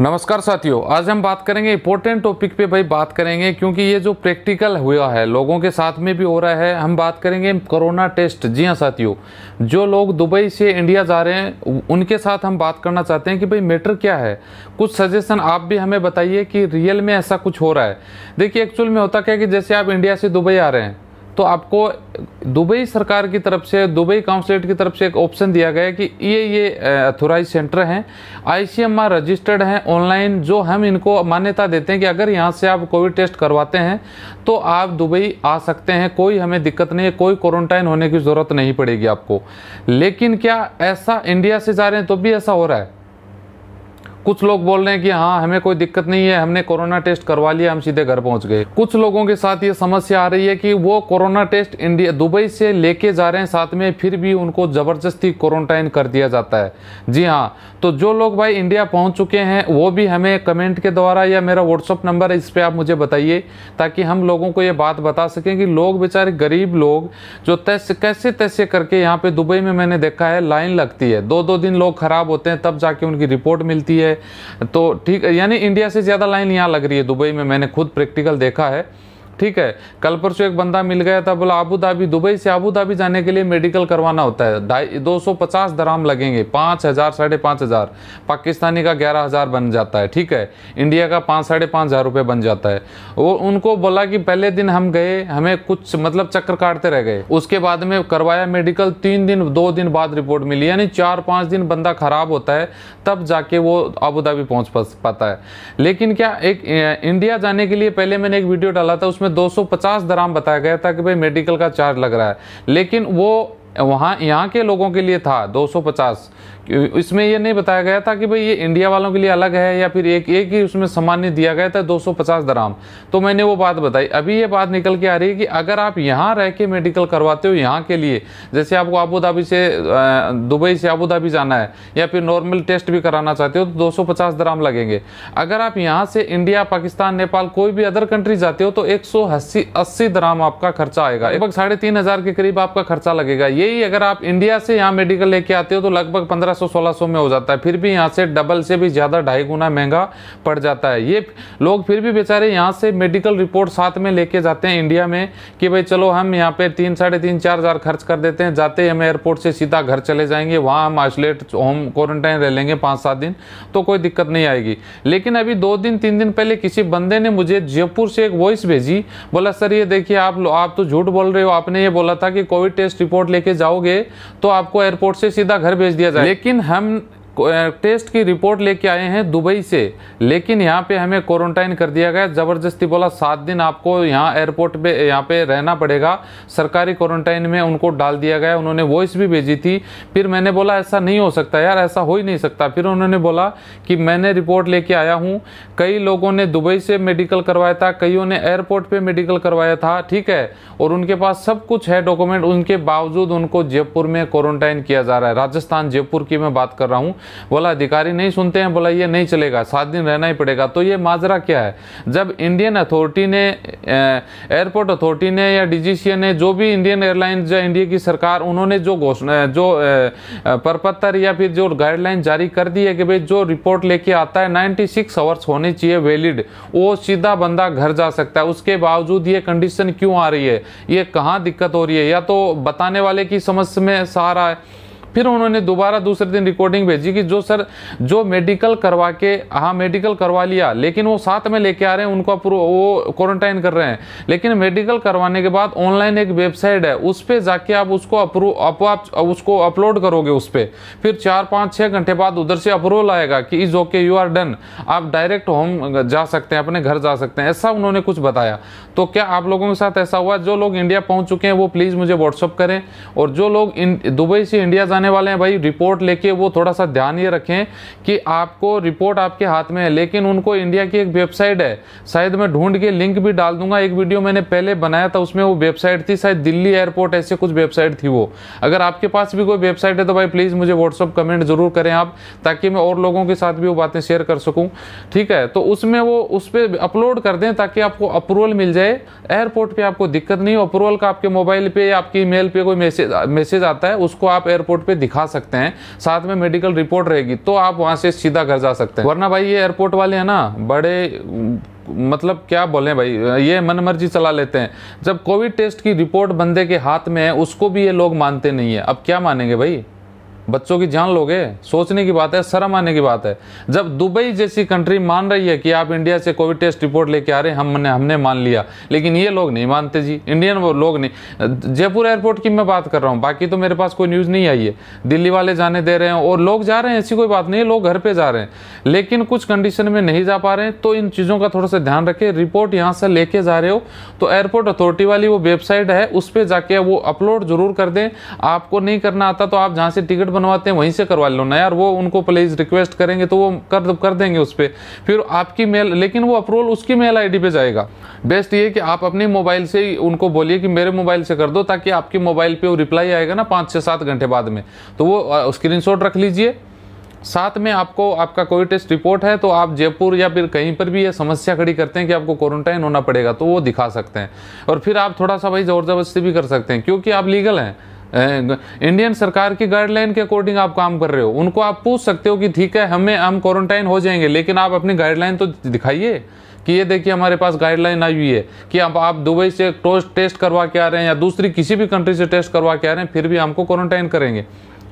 नमस्कार साथियों आज हम बात करेंगे इम्पोर्टेंट टॉपिक पे भाई बात करेंगे क्योंकि ये जो प्रैक्टिकल हुआ है लोगों के साथ में भी हो रहा है हम बात करेंगे कोरोना टेस्ट जी हाँ साथियों जो लोग दुबई से इंडिया जा रहे हैं उनके साथ हम बात करना चाहते हैं कि भाई मैटर क्या है कुछ सजेशन आप भी हमें बताइए कि रियल में ऐसा कुछ हो रहा है देखिए एक्चुअल में होता क्या है कि जैसे आप इंडिया से दुबई आ रहे हैं तो आपको दुबई सरकार की तरफ से दुबई काउंसलेट की तरफ से एक ऑप्शन दिया गया कि ये ये अथोराइज सेंटर हैं आईसीएमआर रजिस्टर्ड हैं ऑनलाइन जो हम इनको मान्यता देते हैं कि अगर यहाँ से आप कोविड टेस्ट करवाते हैं तो आप दुबई आ सकते हैं कोई हमें दिक्कत नहीं है कोई क्वारंटाइन होने की ज़रूरत नहीं पड़ेगी आपको लेकिन क्या ऐसा इंडिया से जा रहे हैं तो भी ऐसा हो रहा है कुछ लोग बोल रहे हैं कि हाँ हमें कोई दिक्कत नहीं है हमने कोरोना टेस्ट करवा लिया हम सीधे घर पहुंच गए कुछ लोगों के साथ ये समस्या आ रही है कि वो कोरोना टेस्ट इंडिया दुबई से लेके जा रहे हैं साथ में फिर भी उनको ज़बरदस्ती क्वारंटाइन कर दिया जाता है जी हाँ तो जो लोग भाई इंडिया पहुंच चुके हैं वो भी हमें कमेंट के द्वारा या मेरा व्हाट्सअप नंबर इस पर आप मुझे बताइए ताकि हम लोगों को ये बात बता सकें कि लोग बेचारे गरीब लोग जो तैसे कैसे तैसे करके यहाँ पे दुबई में मैंने देखा है लाइन लगती है दो दो दिन लोग ख़राब होते हैं तब जाके उनकी रिपोर्ट मिलती है तो ठीक है यानी इंडिया से ज़्यादा लाइन यहाँ लग रही है दुबई में मैंने खुद प्रैक्टिकल देखा है ठीक है कल परसों एक बंदा मिल गया था बोला आबू धाबी दुबई से आबू धाबी जाने के लिए मेडिकल करवाना होता है दो सौ पचास दराम लगेंगे पाँच हज़ार साढ़े पाँच हज़ार पाकिस्तानी का ग्यारह हज़ार बन जाता है ठीक है इंडिया का पाँच साढ़े पाँच हज़ार रुपये बन जाता है वो उनको बोला कि पहले दिन हम गए हमें कुछ मतलब चक्कर काटते रह गए उसके बाद में करवाया मेडिकल तीन दिन दो दिन बाद रिपोर्ट मिली यानी चार पाँच दिन बंदा ख़राब होता है तब जाके वो आबू धाबी पहुँच पाता है लेकिन क्या एक इंडिया जाने के लिए पहले मैंने एक वीडियो डाला था उसमें उसमें 250 दराम बताया गया था कि भाई मेडिकल का चार्ज लग रहा है लेकिन वो वहाँ यहाँ के लोगों के लिए था 250 इसमें यह नहीं बताया गया था कि भाई ये इंडिया वालों के लिए अलग है या फिर एक एक ही उसमें सामान्य दिया गया था 250 दराम तो मैंने वो बात बताई अभी ये बात निकल के आ रही है कि अगर आप यहाँ रह के मेडिकल करवाते हो यहाँ के लिए जैसे आपको आबू धाबी से दुबई से आबू धाबी जाना है या फिर नॉर्मल टेस्ट भी कराना चाहते हो तो दो सौ दराम लगेंगे अगर आप यहाँ से इंडिया पाकिस्तान नेपाल कोई भी अदर कंट्री जाते हो तो एक सौ दराम आपका खर्चा आएगा लगभग साढ़े तीन हजार के करीब आपका खर्चा लगेगा ये यही अगर आप इंडिया से यहाँ मेडिकल लेके आते हो तो लगभग 1500-1600 में हो जाता है फिर भी यहाँ से डबल से भी ज़्यादा ढाई गुना महंगा पड़ जाता है ये लोग फिर भी बेचारे यहाँ से मेडिकल रिपोर्ट साथ में लेके जाते हैं इंडिया में कि भाई चलो हम यहाँ पे तीन साढ़े तीन चार हज़ार खर्च कर देते हैं जाते हैं हम एयरपोर्ट से सीधा घर चले जाएंगे वहाँ हम आइसोलेट होम क्वारंटाइन रह लेंगे पाँच सात दिन तो कोई दिक्कत नहीं आएगी लेकिन अभी दो दिन तीन दिन पहले किसी बंदे ने मुझे जयपुर से एक वॉइस भेजी बोला सर ये देखिए आप आप तो झूठ बोल रहे हो आपने ये बोला था कि कोविड टेस्ट रिपोर्ट लेके लेके जाओगे तो आपको एयरपोर्ट से सीधा घर भेज दिया जाए लेकिन हम टेस्ट की रिपोर्ट लेके आए हैं दुबई से लेकिन यहाँ पे हमें क्वारंटाइन कर दिया गया ज़बरदस्ती बोला सात दिन आपको यहाँ एयरपोर्ट पे यहाँ पे रहना पड़ेगा सरकारी क्वारंटाइन में उनको डाल दिया गया उन्होंने वॉइस भी भेजी थी फिर मैंने बोला ऐसा नहीं हो सकता यार ऐसा हो ही नहीं सकता फिर उन्होंने बोला कि मैंने रिपोर्ट लेके आया हूँ कई लोगों ने दुबई से मेडिकल करवाया था कईयों ने एयरपोर्ट पर मेडिकल करवाया था ठीक है और उनके पास सब कुछ है डॉक्यूमेंट उनके बावजूद उनको जयपुर में क्वारंटाइन किया जा रहा है राजस्थान जयपुर की मैं बात कर रहा हूँ बोला अधिकारी नहीं सुनते हैं बोला ये नहीं चलेगा सात दिन रहना ही पड़ेगा तो ये माजरा क्या है जब इंडियन अथॉरिटी ने एयरपोर्ट अथॉरिटी ने या डीजीसीए ने जो भी इंडियन एयरलाइंस या इंडिया की सरकार उन्होंने जो घोषणा जो परपत्र या फिर जो गाइडलाइन जारी कर दी है कि भाई जो रिपोर्ट लेके आता है नाइन्टी सिक्स आवर्स होने चाहिए वैलिड वो सीधा बंदा घर जा सकता है उसके बावजूद ये कंडीशन क्यों आ रही है ये कहाँ दिक्कत हो रही है या तो बताने वाले की समझ में सहारा है फिर उन्होंने दोबारा दूसरे दिन रिकॉर्डिंग भेजी कि जो सर जो मेडिकल करवा के हाँ मेडिकल करवा लिया लेकिन वो साथ में लेके आ रहे हैं उनको वो क्वारंटाइन कर रहे हैं लेकिन मेडिकल करवाने के बाद ऑनलाइन एक वेबसाइट है उस पर जाके आप उसको अप्रूव आप, आप उसको अपलोड करोगे उस पर फिर चार पाँच छः घंटे बाद उधर से अप्रूवल आएगा कि is okay you are done आप डायरेक्ट होम जा सकते हैं अपने घर जा सकते हैं ऐसा उन्होंने कुछ बताया तो क्या आप लोगों के साथ ऐसा हुआ जो लोग इंडिया पहुंच चुके हैं वो प्लीज़ मुझे व्हाट्सअप करें और जो लोग दुबई से इंडिया जाने बताने वाले हैं भाई रिपोर्ट लेके वो थोड़ा सा ध्यान ये रखें कि आपको रिपोर्ट आपके हाथ में है लेकिन उनको इंडिया की एक वेबसाइट है शायद मैं ढूंढ के लिंक भी डाल दूंगा एक वीडियो मैंने पहले बनाया था उसमें वो वेबसाइट थी शायद दिल्ली एयरपोर्ट ऐसे कुछ वेबसाइट थी वो अगर आपके पास भी कोई वेबसाइट है तो भाई प्लीज़ मुझे व्हाट्सअप कमेंट जरूर करें आप ताकि मैं और लोगों के साथ भी वो बातें शेयर कर सकूँ ठीक है तो उसमें वो उस पर अपलोड कर दें ताकि आपको अप्रूवल मिल जाए एयरपोर्ट पर आपको दिक्कत नहीं हो अप्रूवल का आपके मोबाइल पे या आपकी ईमेल पे कोई मैसेज मैसेज आता है उसको आप एयरपोर्ट पे दिखा सकते हैं साथ में मेडिकल रिपोर्ट रहेगी तो आप वहाँ से सीधा घर जा सकते हैं वरना भाई ये एयरपोर्ट वाले हैं ना बड़े मतलब क्या बोलें भाई ये मन मर्जी चला लेते हैं जब कोविड टेस्ट की रिपोर्ट बंदे के हाथ में है उसको भी ये लोग मानते नहीं है अब क्या मानेंगे भाई बच्चों की जान लोगे सोचने की बात है शर्म आने की बात है जब दुबई जैसी कंट्री मान रही है कि आप इंडिया से कोविड टेस्ट रिपोर्ट लेके आ रहे हैं हमने हमने मान लिया लेकिन ये लोग नहीं मानते जी इंडियन वो लोग नहीं जयपुर एयरपोर्ट की मैं बात कर रहा हूँ बाकी तो मेरे पास कोई न्यूज़ नहीं आई है दिल्ली वाले जाने दे रहे हैं और लोग जा रहे हैं ऐसी कोई बात नहीं लोग घर पर जा रहे हैं लेकिन कुछ कंडीशन में नहीं जा पा रहे हैं तो इन चीज़ों का थोड़ा सा ध्यान रखें रिपोर्ट यहाँ से लेके जा रहे हो तो एयरपोर्ट अथॉरिटी वाली वो वेबसाइट है उस पर जाके वो अपलोड जरूर कर दें आपको नहीं करना आता तो आप जहाँ से टिकट बनवाते हैं वहीं से करवा लो ना यार वो उनको प्लीज़ रिक्वेस्ट करेंगे तो वो कर कर देंगे उस पर फिर आपकी मेल लेकिन वो अप्रूवल उसकी मेल आईडी पे जाएगा बेस्ट ये कि आप अपने मोबाइल से ही उनको बोलिए कि मेरे मोबाइल से कर दो ताकि आपके मोबाइल पे वो रिप्लाई आएगा ना पाँच से सात घंटे बाद में तो वो स्क्रीन रख लीजिए साथ में आपको आपका कोई टेस्ट रिपोर्ट है तो आप जयपुर या फिर कहीं पर भी ये समस्या खड़ी करते हैं कि आपको क्वारंटाइन होना पड़ेगा तो वो दिखा सकते हैं और फिर आप थोड़ा सा भाई ज़ोर ज़बरदस्ती भी कर सकते हैं क्योंकि आप लीगल हैं इंडियन सरकार की गाइडलाइन के अकॉर्डिंग आप काम कर रहे हो उनको आप पूछ सकते हो कि ठीक है हमें हम क्वारंटाइन हो जाएंगे लेकिन आप अपनी गाइडलाइन तो दिखाइए कि ये देखिए हमारे पास गाइडलाइन आई हुई है कि अब आप दुबई से टेस्ट करवा के आ रहे हैं या दूसरी किसी भी कंट्री से टेस्ट करवा के आ रहे हैं फिर भी हमको क्वारंटाइन करेंगे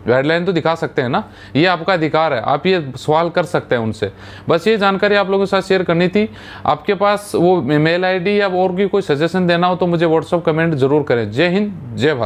गाइडलाइन तो दिखा सकते हैं ना ये आपका अधिकार है आप ये सवाल कर सकते हैं उनसे बस ये जानकारी आप लोगों के साथ शेयर करनी थी आपके पास वो मेल आईडी या और भी कोई सजेशन देना हो तो मुझे व्हाट्सअप कमेंट जरूर करें जय हिंद जय भारत